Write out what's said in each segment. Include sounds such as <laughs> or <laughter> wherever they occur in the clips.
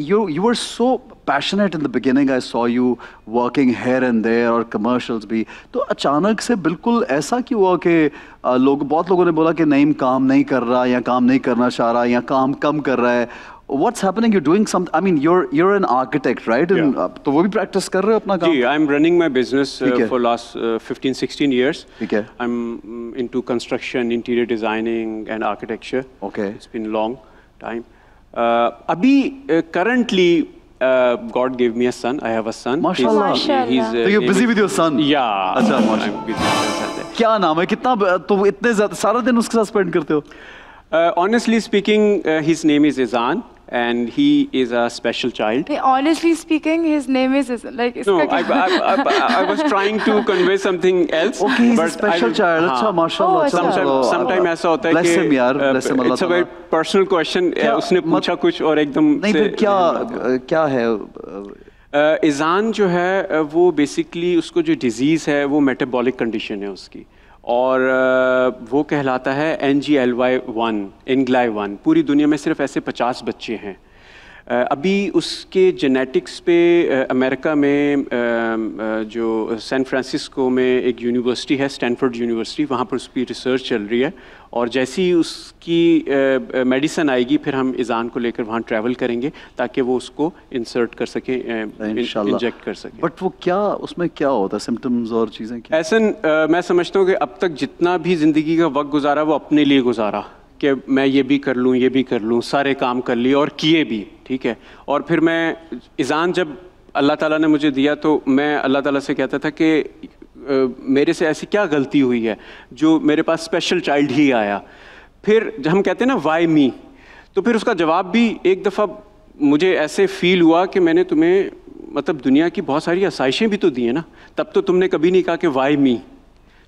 You, you were so passionate in the beginning. I saw you working here and there or commercials भी तो अचानक से बिल्कुल ऐसा क्यों हुआ कि लोग बहुत लोगों ने बोला कि नहीं काम नहीं कर रहा या काम नहीं करना चाह रहा या काम कम कर रहा है What's happening? You're doing some. I mean, you're you're an architect, right? And, uh, तो वो भी practice कर रहे हो अपना काम? जी, I'm running my business uh, for last uh, 15, 16 years. ठीक है. I'm into construction, interior designing, and architecture. Okay. It's been long time. uh, abhi Uh, currently uh, God gave me a son. I have a son. MashaAllah. MashaAllah. He's, uh, so you're busy with your son? Yeah. अच्छा माशाल्लाह. Busy with my son. क्या नाम है कितना तो इतने सारा दिन उसके साथ स्पेंड करते हो? Honestly speaking, uh, his name is Izan. and he is a special child. Hey, honestly speaking, his name is like. No, I, I, I, I, was <laughs> trying to convey something else. Okay, he's a special child. Ah. Achha, mashallah. Oh, sometimes sometimes ऐसा होता है कि. Bless him, yaar. Uh, Bless him, Allah. It's a very personal question. Uh, उसने पूछा कुछ और एकदम. नहीं फिर क्या uh, क्या है? इजान जो है वो basically उसको जो disease है वो metabolic condition है उसकी और वो कहलाता है N G L Y one एनग्लाई वन पूरी दुनिया में सिर्फ ऐसे पचास बच्चे हैं अभी उसके जेनेटिक्स पे अमेरिका में जो सैन फ्रांसिस्को में एक यूनिवर्सिटी है स्टैनफोर्ड यूनिवर्सिटी वहाँ पर उसकी रिसर्च चल रही है और जैसे ही उसकी मेडिसन आएगी फिर हम इज़ान को लेकर वहाँ ट्रैवल करेंगे ताकि वो उसको इंसर्ट कर सकें इंजेक्ट कर सकें बट वो क्या उसमें क्या होता है सिम्टम्स और चीज़ें ऐसा मैं समझता हूँ कि अब तक जितना भी ज़िंदगी का वक्त गुजारा वो अपने लिए गुजारा कि मैं ये भी कर लूँ ये भी कर लूँ सारे काम कर लिए और किए भी ठीक है और फिर मैं ईज़ान जब अल्लाह ताला ने मुझे दिया तो मैं अल्लाह ताला से कहता था कि मेरे से ऐसी क्या गलती हुई है जो मेरे पास स्पेशल चाइल्ड ही आया फिर जब हम कहते हैं ना वाई मी तो फिर उसका जवाब भी एक दफ़ा मुझे ऐसे फील हुआ कि मैंने तुम्हें मतलब दुनिया की बहुत सारी आसाइशें भी तो दी हैं ना तब तो तुमने कभी नहीं कहा कि वाई मी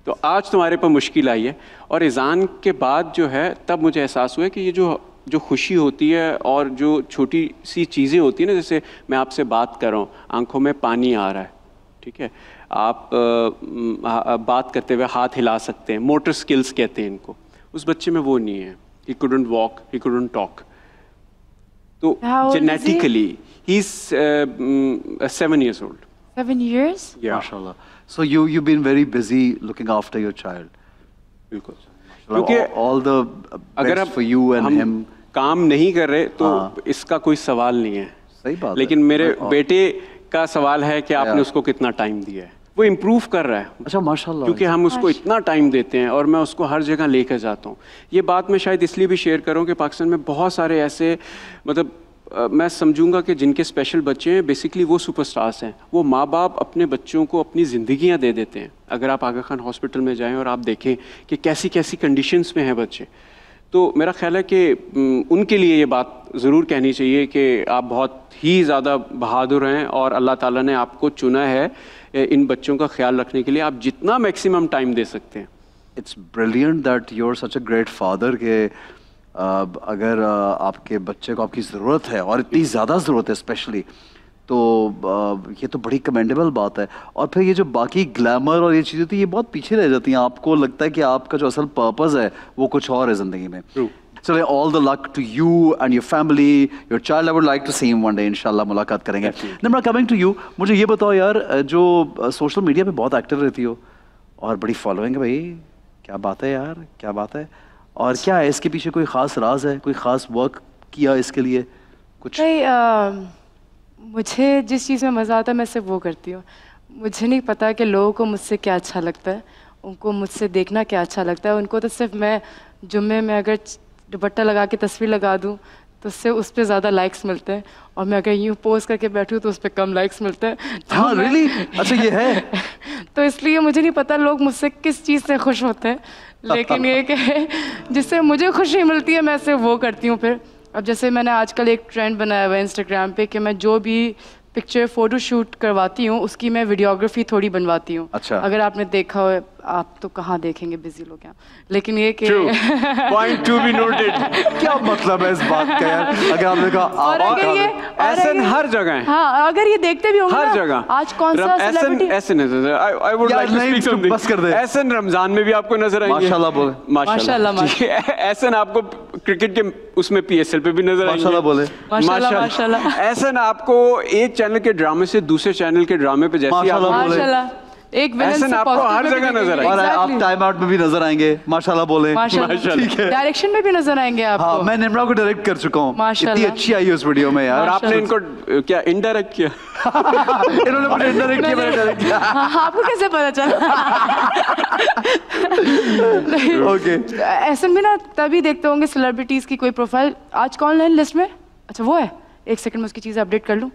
तो आज तुम्हारे पर मुश्किल आई है और ऐजान के बाद जो है तब मुझे एहसास हुआ कि ये जो जो खुशी होती है और जो छोटी सी चीज़ें होती हैं ना जैसे मैं आपसे बात कर रहा हूँ आंखों में पानी आ रहा है ठीक है आप आ, आ, बात करते हुए हाथ हिला सकते हैं मोटर स्किल्स कहते हैं इनको उस बच्चे में वो नहीं है he couldn't walk he couldn't talk तो genetically he is seven years old Seven years? Yeah. MashaAllah. So you, you've been very busy looking after your child. Because all, all the best for you and him. काम नहीं कर रहे तो हाँ. इसका कोई सवाल नहीं है सही बात लेकिन है। मेरे बेटे का सवाल है कि आपने उसको कितना टाइम दिया है वो इम्प्रूव कर रहा है अच्छा माशाल्लाह क्योंकि हम उसको इतना टाइम देते हैं और मैं उसको हर जगह लेकर जाता हूँ ये बात मैं शायद इसलिए भी शेयर करूँ कि पाकिस्तान में बहुत सारे ऐसे मतलब मैं समझूंगा कि जिनके स्पेशल बच्चे हैं बेसिकली वो सुपरस्टार्स हैं वो माँ बाप अपने बच्चों को अपनी ज़िंदगियाँ दे देते हैं अगर आप आगा खान हॉस्पिटल में जाएं और आप देखें कि कैसी कैसी कंडीशंस में हैं बच्चे तो मेरा ख्याल है कि उनके लिए ये बात ज़रूर कहनी चाहिए कि आप बहुत ही ज़्यादा बहादुर हैं और अल्लाह ताला ने आपको चुना है इन बच्चों का ख्याल रखने के लिए आप जितना मैक्सिमम टाइम दे सकते हैं it's brilliant that you are such a great father के अगर आपके बच्चे को आपकी ज़रूरत है और इतनी ज़्यादा ज़रूरत है स्पेशली तो ये तो बड़ी कमेंडेबल बात है और फिर ये जो बाकी ग्लैमर और ये चीज़ें तो ये बहुत पीछे रह जाती हैं आपको लगता है कि आपका जो असल पर्पज़ है वो कुछ और है ज़िंदगी में चले all the luck to you and your family your child I would like to same one day इंशाल्लाह मुलाकात करेंगे नंबर कमिंग टू यू मुझे ये बताओ यार जो सोशल मीडिया पे बहुत एक्टिव रहती हो और बड़ी फॉलोइंग है भाई क्या बात है यार क्या बात है और क्या है इसके पीछे कोई ख़ास राज है कोई ख़ास वर्क किया इसके लिए कुछ नहीं आ, मुझे जिस चीज़ में मज़ा आता है मैं सिर्फ वो करती हूँ मुझे नहीं पता कि लोगों को मुझसे क्या अच्छा लगता है उनको मुझसे देखना क्या अच्छा लगता है उनको तो सिर्फ मैं जुम्मे में अगर दुपट्टा लगा के तस्वीर लगा दूँ तो उससे उस पर ज़्यादा लाइक्स मिलते हैं और मैं अगर यूँ पोज करके बैठूँ तो उस पर कम लाइक्स मिलते हैं तो हाँ really? अच्छा ये है <laughs> तो इसलिए मुझे नहीं पता लोग मुझसे किस चीज़ से खुश होते हैं लेकिन ये कि जिससे मुझे खुशी मिलती है मैं वो करती हूँ फिर अब जैसे मैंने आजकल एक ट्रेंड बनाया हुआ है इंस्टाग्राम पे कि मैं जो भी पिक्चर फोटो शूट करवाती हूँ उसकी मैं वीडियोग्राफी थोड़ी बनवाती हूँ अच्छा अगर आपने देखा हो आप तो कहाँ देखेंगे बिजी लोग हैं लेकिन ये कि पॉइंट टू बी नोटेड क्या मतलब है इस बात का यार अगर आपने कहा और अगर ये ऐसे हर जगह है हाँ अगर ये देखते भी होंगे हर जगह आज कौन सा ऐसे ऐसे नजर I would like to speak something बस कर दे ऐसे रमजान में भी आपको नजर आएंगे माशाल्लाह बोले माशाल्लाह एसएन आपको क्रिकेट के उसमें पीएसएल पे भी नजर आएंगे माशाल्लाह बोले माशाल्लाह एसएन आपको एक चैनल के ड्रामे से दूसरे चैनल के ड्रामे पे जैसे माशाल्लाह बोले एक विलन से आपको हर जगह नजर आएगा और आप टाइम आउट में भी नजर आएंगे माशाल्लाह बोले माशाल्लाह डायरेक्शन <laughs> में भी नजर आएंगे हाँ, आप हां मैं निमरा को डायरेक्ट कर चुका हूं माशाल्लाह इतनी अच्छी आई है उस वीडियो में यार आपने इनको क्या इनडायरेक्ट किया <laughs> इन्होंने मुझे इनडायरेक्ट किया मैंने डायरेक्ट किया <laughs> हाँ, आपको कैसे पता चला ओके ऐसे में ना तभी देखते होंगे सेलिब्रिटीज की कोई प्रोफाइल आज कौन है लिस्ट में अच्छा वो है एक सेकंड में उसकी चीज़ अपडेट कर लूं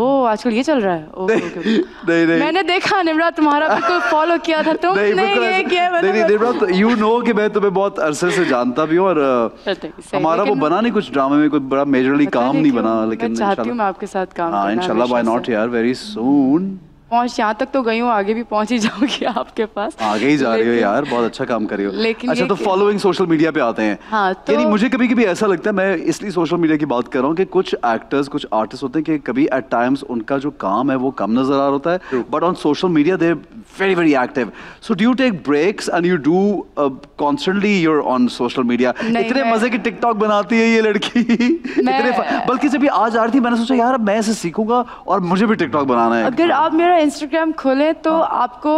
ओ आजकल ये चल रहा है ओ, नहीं, okay. नहीं, नहीं. मैंने देखा निमरात तुम्हारा भी कोई फॉलो किया था तुम तो? नहीं, ये किया मतलब नहीं नहीं, नहीं, नहीं, नहीं यू नो कि मैं तुम्हें बहुत अरसे से जानता भी हूँ और <laughs> हमारा वो बना नहीं कुछ ड्रामे में कोई बड़ा मेजरली काम नहीं बना लेकिन चाहती हूँ मैं आपके साथ काम हाँ इंशाल्लाह बाय नॉट यार वेरी सून पहुंच यहाँ तक तो गई हूँ आगे भी पहुंच ही जाऊंगी <laughs> आपके पास आगे ही जा रही हो यार बहुत अच्छा काम कर रही हो लेकिन अच्छा तो फॉलोइंग सोशल मीडिया पे आते हैं हाँ तो मुझे कभी कभी ऐसा लगता है मैं इसलिए सोशल मीडिया की बात कर रहा हूँ कि कुछ एक्टर्स कुछ आर्टिस्ट होते हैं कि कभी एट टाइम्स उनका जो काम है वो कम नजर आ रहा है but on social media they very very active so do you take breaks and you do constantly you're on social media इतने मजे की टिकटॉक बनाती है ये लड़की <laughs> इतने बल्कि जब आज आ रही थी मैंने सोचा यार मैं इसे सीखूंगा और मुझे भी टिकटॉक बनाना है अगर आप मेरा इंस्टाग्राम खोलें तो हाँ। आपको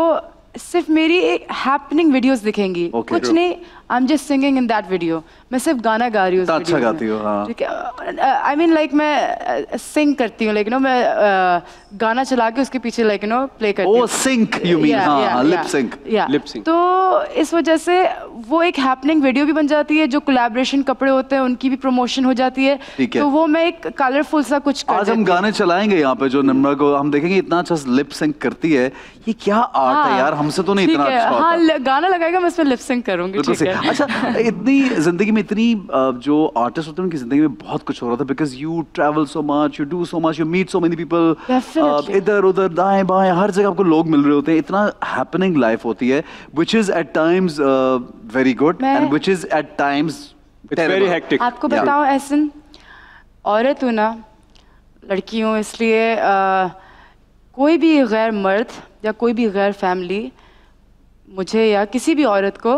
सिर्फ मेरी हैपनिंग वीडियोस दिखेंगी okay, कुछ true. नहीं I am just singing in that video मैं सिर्फ गाना गा रही हूँ अच्छा गाती हो हाँ। ठीक है आई मीन लाइक मैं सिंग uh, करती हूँ लाइक नो मैं uh, गाना चला के उसके पीछे लाइक नो प्ले करती हूँ sync you mean lip sync lip sync तो इस वजह से वो एक हैपनिंग वीडियो भी बन जाती है जो कोलैबोरेशन कपड़े होते हैं उनकी भी प्रमोशन हो जाती है तो वो मैं एक कलरफुल सा कुछ आज हम गाने चलाएंगे यहाँ पे जो निम्रा को हम देखेंगे इतना अच्छा लिप सिंक करती है ये क्या आर्ट है हाँ। यार हमसे तो नहीं इतना अच्छा हाँ, गाना लगाएगा मैं इसमें लिपसिंग करूंगी ठीक है अच्छा इतनी जिंदगी में इतनी जो आर्टिस्ट होते हैं उनकी जिंदगी में बहुत कुछ हो रहा था because you travel so much you do so much you meet so many people इधर उधर दाएं बाएं हर जगह आपको लोग मिल रहे होते हैं इतना हैपनिंग लाइफ होती है which is at times very good and which is at times very hectic आपको बताओ ऐसन औरत हूँ ना लड़की हूँ इसलिए कोई भी गैर मर्द या कोई भी गैर फैमिली मुझे या किसी भी औरत को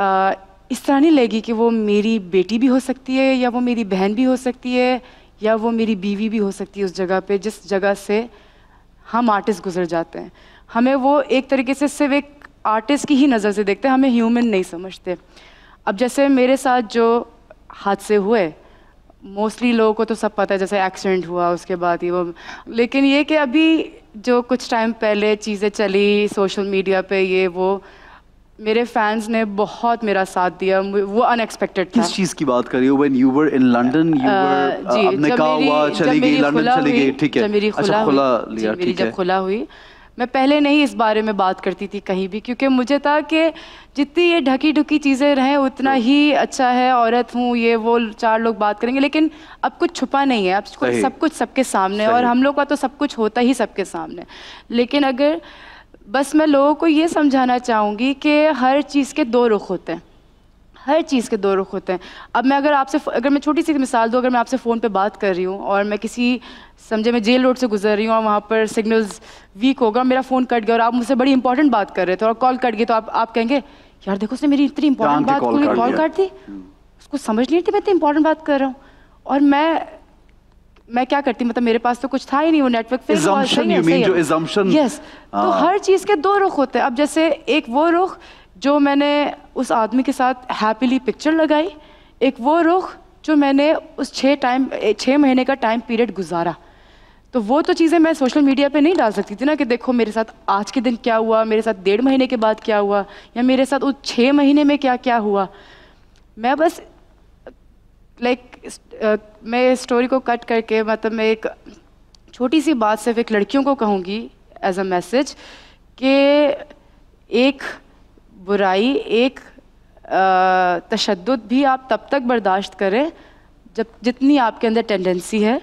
आ, इस तरह नहीं लेगी कि वो मेरी बेटी भी हो सकती है या वो मेरी बहन भी हो सकती है या वो मेरी बीवी भी हो सकती है उस जगह पे जिस जगह से हम आर्टिस्ट गुजर जाते हैं हमें वो एक तरीके से सिर्फ एक आर्टिस्ट की ही नज़र से देखते हैं हमें ह्यूमन नहीं समझते अब जैसे मेरे साथ जो हादसे हुए मोस्टली लोगों को तो सब पता है जैसे एक्सीडेंट हुआ उसके बाद ही वो लेकिन ये कि अभी जो कुछ टाइम पहले चीज़ें चली सोशल मीडिया पे ये वो मेरे फैंस ने बहुत मेरा साथ दिया वो अनएक्सपेक्टेड था किस चीज की बात कर रही हो when you were in London you were आपने कहा हुआ चली गई लंदन चली गई ठीक है अच्छा खुला लिया ठीक है जब खुला हुई मैं पहले नहीं इस बारे में बात करती थी कहीं भी क्योंकि मुझे था कि जितनी ये ढकी ढकी चीज़ें रहें उतना ही अच्छा है औरत हूँ ये वो चार लोग बात करेंगे लेकिन अब कुछ छुपा नहीं है अब कुछ सब कुछ सबके सामने और हम लोग का तो सब कुछ होता ही सबके सामने लेकिन अगर बस मैं लोगों को ये समझाना चाहूँगी कि हर चीज़ के दो रुख होते हैं हर चीज़ के दो रुख होते हैं अब मैं अगर आपसे अगर मैं छोटी सी मिसाल दूँ अगर मैं आपसे फ़ोन पे बात कर रही हूँ और मैं किसी समझे मैं जेल रोड से गुजर रही हूँ और वहाँ पर सिग्नल्स वीक होगा मेरा फ़ोन कट गया और आप मुझसे बड़ी इंपॉर्टेंट बात कर रहे थे और कॉल कट गई तो आप आप कहेंगे यार देखो उसने मेरी इतनी इंपॉर्टेंट बात कॉल कर दी हम्म। उसको समझ नहीं थी मैं इतनी इंपॉर्टेंट बात कर रहा हूँ और मैं मैं क्या करती मतलब मेरे पास तो कुछ था ही नहीं वो नेटवर्क फिर यस yes. तो हाँ। हर चीज़ के दो रुख होते हैं अब जैसे एक वो रुख जो मैंने उस आदमी के साथ हैप्पीली पिक्चर लगाई एक वो रुख जो मैंने उस छः टाइम छः महीने का टाइम पीरियड गुजारा तो वो तो चीज़ें मैं सोशल मीडिया पे नहीं डाल सकती थी ना कि देखो मेरे साथ आज के दिन क्या हुआ मेरे साथ डेढ़ महीने के बाद क्या हुआ या मेरे साथ उस छः महीने में क्या क्या हुआ मैं बस लाइक like, uh, मैं स्टोरी को कट करके मतलब मैं एक छोटी सी बात सिर्फ एक लड़कियों को कहूँगी एज अ मैसेज कि एक बुराई एक तशद भी आप तब तक बर्दाश्त करें जब जितनी आपके अंदर टेंडेंसी है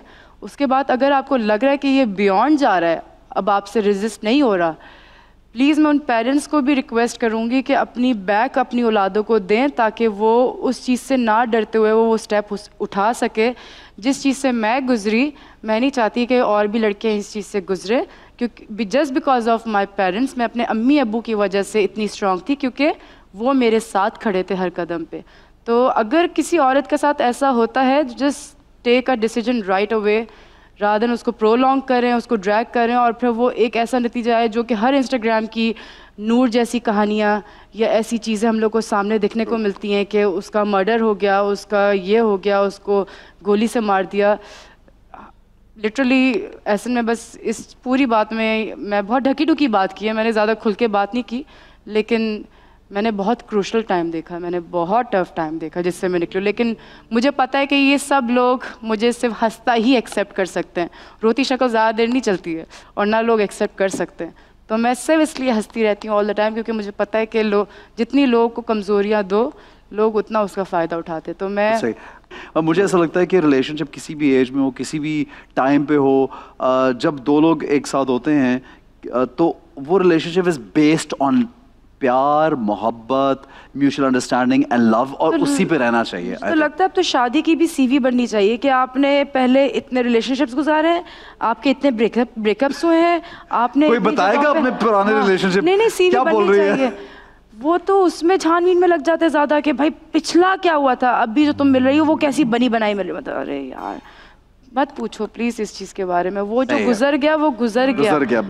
उसके बाद अगर आपको लग रहा है कि ये बियॉन्ड जा रहा है अब आपसे रिजिस्ट नहीं हो रहा प्लीज़ मैं उन पेरेंट्स को भी रिक्वेस्ट करूँगी कि अपनी बैक अपनी औलादों को दें ताकि वो उस चीज़ से ना डरते हुए वो वो स्टेप उठा सके जिस चीज़ से मैं गुज़री मैं नहीं चाहती कि और भी लड़कियाँ इस चीज़ से गुज़रें क्योंकि just because of my parents मैं अपने अम्मी अबू की वजह से इतनी स्ट्रांग थी क्योंकि वो मेरे साथ खड़े थे हर कदम पे तो अगर किसी औरत के साथ ऐसा होता है just take a decision right away rather than उसको प्रोलॉन्ग करें उसको ड्रैग करें और फिर वो एक ऐसा नतीजा आए जो कि हर इंस्टाग्राम की नूर जैसी कहानियाँ या ऐसी चीज़ें हम लोग को सामने देखने को मिलती हैं कि उसका मर्डर हो गया उसका ये हो गया उसको गोली से मार दिया लिटरली ऐसे में बस इस पूरी बात में मैं बहुत ढकी ढुकी बात की है मैंने ज़्यादा खुल के बात नहीं की लेकिन मैंने बहुत क्रूशल टाइम देखा मैंने बहुत टफ टाइम देखा जिससे मैं निकली लेकिन मुझे पता है कि ये सब लोग मुझे सिर्फ हंसता ही एक्सेप्ट कर सकते हैं रोती शक्ल ज़्यादा देर नहीं चलती है और ना लोग एक्सेप्ट कर सकते हैं तो मैं सिर्फ इसलिए हंसती रहती हूँ ऑल द टाइम क्योंकि मुझे पता है कि लोग जितनी लोगों को कमज़ोरियाँ दो लोग उतना उसका फ़ायदा उठाते तो मैं और मुझे ऐसा लगता है कि रिलेशनशिप किसी भी एज में हो किसी भी टाइम पे हो जब दो लोग एक साथ होते हैं तो वो रिलेशनशिप इज़ बेस्ड ऑन प्यार मोहब्बत म्यूचुअल अंडरस्टैंडिंग एंड लव और तो उसी पे रहना चाहिए तो लगता है अब तो शादी की भी सीवी बननी चाहिए कि आपने पहले इतने रिलेशनशिप्स गुजारे हैं आपके इतने ब्रेकअप ब्रेकअप्स हुए हैं आपने कोई बताएगा अपने पुराने रिलेशनशिप हाँ। नहीं नहीं सीवी बननी चाहिए वो तो उसमें छानबीन में लग जाते ज़्यादा कि भाई पिछला क्या हुआ था अभी जो तुम मिल रही हो वो कैसी बनी बनाई मिल रही मतलब अरे यार मत पूछो प्लीज़ इस चीज़ के बारे में वो जो गुजर गया वो गुजर गया, गुजर गया।